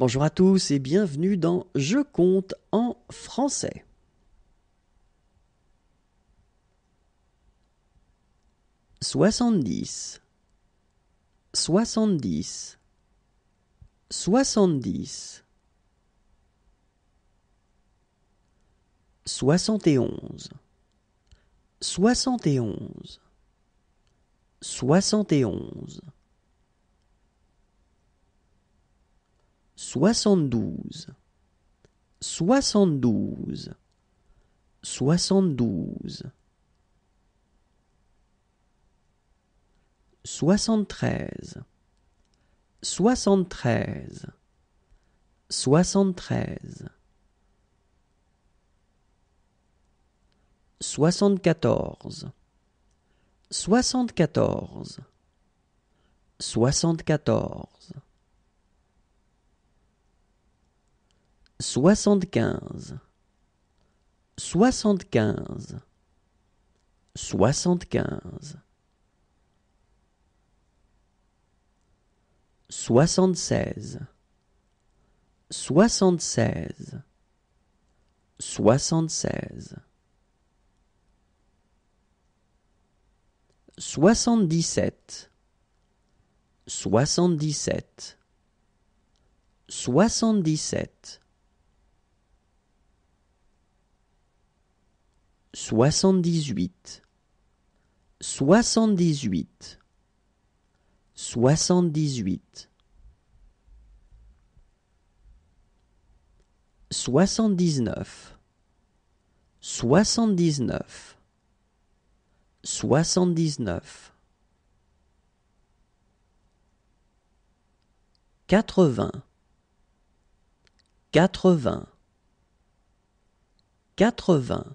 Bonjour à tous et bienvenue dans Je compte en français. Soixante-dix, soixante-dix, soixante-dix, soixante et onze, soixante et onze, soixante et onze. soixante-douze, soixante-douze, soixante-douze, soixante-treize, soixante-treize, soixante-treize, soixante-quatorze, soixante-quatorze, soixante-quatorze. soixante-quinze, soixante-quinze, soixante-quinze, soixante-seize, soixante-seize, soixante-seize, soixante-dix-sept, soixante-dix-sept, soixante-dix-sept soixante-dix-huit, soixante-dix-huit, soixante-dix-huit, soixante-dix-neuf, soixante-dix-neuf, soixante-dix-neuf, quatre-vingts, quatre-vingts, quatre-vingts